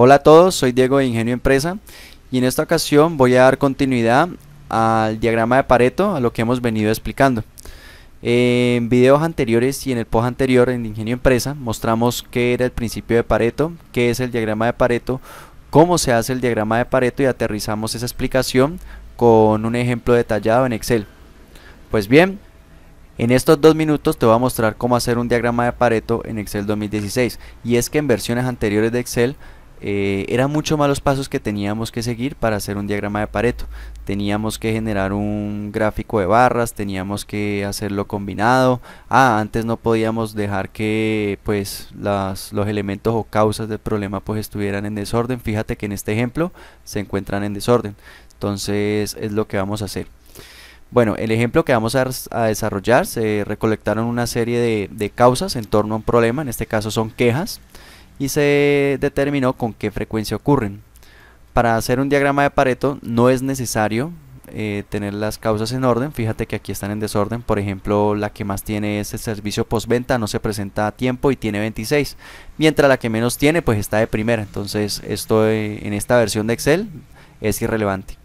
Hola a todos, soy Diego de Ingenio Empresa y en esta ocasión voy a dar continuidad al diagrama de Pareto, a lo que hemos venido explicando. En videos anteriores y en el post anterior en Ingenio Empresa mostramos qué era el principio de Pareto, qué es el diagrama de Pareto, cómo se hace el diagrama de Pareto y aterrizamos esa explicación con un ejemplo detallado en Excel. Pues bien, en estos dos minutos te voy a mostrar cómo hacer un diagrama de Pareto en Excel 2016 y es que en versiones anteriores de Excel eh, eran mucho más los pasos que teníamos que seguir para hacer un diagrama de Pareto. Teníamos que generar un gráfico de barras, teníamos que hacerlo combinado. Ah, antes no podíamos dejar que pues las, los elementos o causas del problema pues estuvieran en desorden. Fíjate que en este ejemplo se encuentran en desorden. Entonces es lo que vamos a hacer. Bueno, el ejemplo que vamos a, desarrollar se recolectaron una serie de causas en torno a un problema, en este caso son quejas y se determinó con qué frecuencia ocurren. Para hacer un diagrama de Pareto no es necesario eh, tener las causas en orden, fíjate que aquí están en desorden, por ejemplo la que más tiene es el servicio postventa, no se presenta a tiempo y tiene 26, mientras la que menos tiene pues está de primera, entonces esto eh, en esta versión de Excel es irrelevante.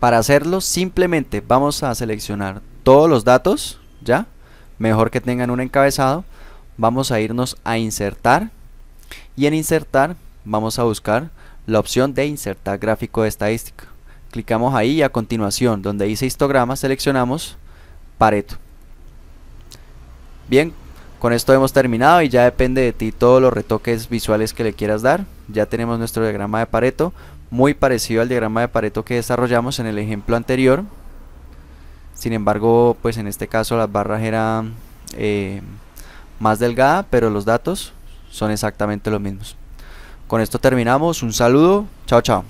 Para hacerlo simplemente vamos a seleccionar todos los datos, ya, mejor que tengan un encabezado, vamos a irnos a insertar y en insertar vamos a buscar la opción de insertar gráfico de estadística. Clicamos ahí y a continuación donde dice histograma seleccionamos Pareto. Bien, con esto hemos terminado y ya depende de ti todos los retoques visuales que le quieras dar. Ya tenemos nuestro diagrama de Pareto, muy parecido al diagrama de Pareto que desarrollamos en el ejemplo anterior. Sin embargo, pues en este caso las barras eran eh, más delgadas, pero los datos son exactamente los mismos. Con esto terminamos. Un saludo. Chao, chao.